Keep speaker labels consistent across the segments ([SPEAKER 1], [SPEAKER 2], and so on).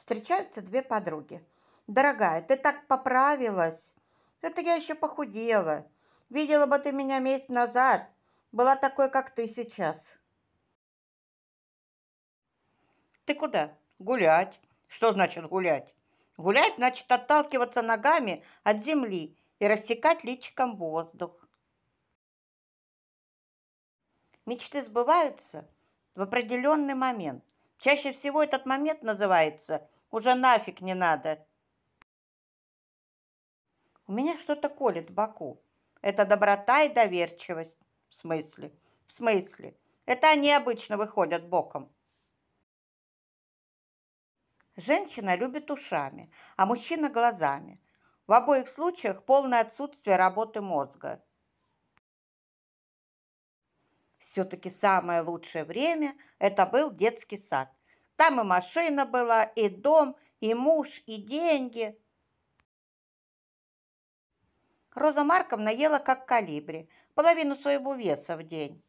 [SPEAKER 1] встречаются две подруги. «Дорогая, ты так поправилась! Это я еще похудела! Видела бы ты меня месяц назад! Была такой, как ты сейчас!» «Ты куда?» «Гулять!» «Что значит гулять?» «Гулять значит отталкиваться ногами от земли и рассекать личиком воздух». Мечты сбываются в определенный момент, Чаще всего этот момент называется «уже нафиг не надо». У меня что-то колет в боку. Это доброта и доверчивость. В смысле? В смысле? Это они обычно выходят боком. Женщина любит ушами, а мужчина – глазами. В обоих случаях полное отсутствие работы мозга. Все-таки самое лучшее время – это был детский сад. Там и машина была, и дом, и муж, и деньги. Роза Марковна ела как калибри, половину своего веса в день.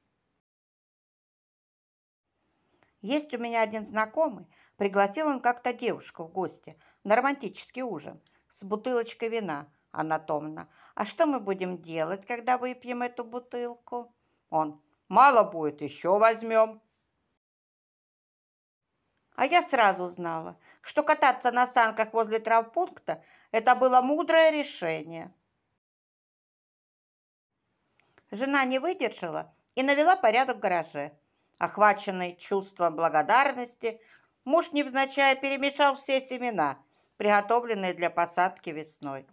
[SPEAKER 1] Есть у меня один знакомый, пригласил он как-то девушку в гости на романтический ужин с бутылочкой вина. Она томна, «А что мы будем делать, когда выпьем эту бутылку?» Он. «Мало будет, еще возьмем». А я сразу знала, что кататься на санках возле травпункта – это было мудрое решение. Жена не выдержала и навела порядок в гараже. Охваченный чувством благодарности, муж невзначай перемешал все семена, приготовленные для посадки весной.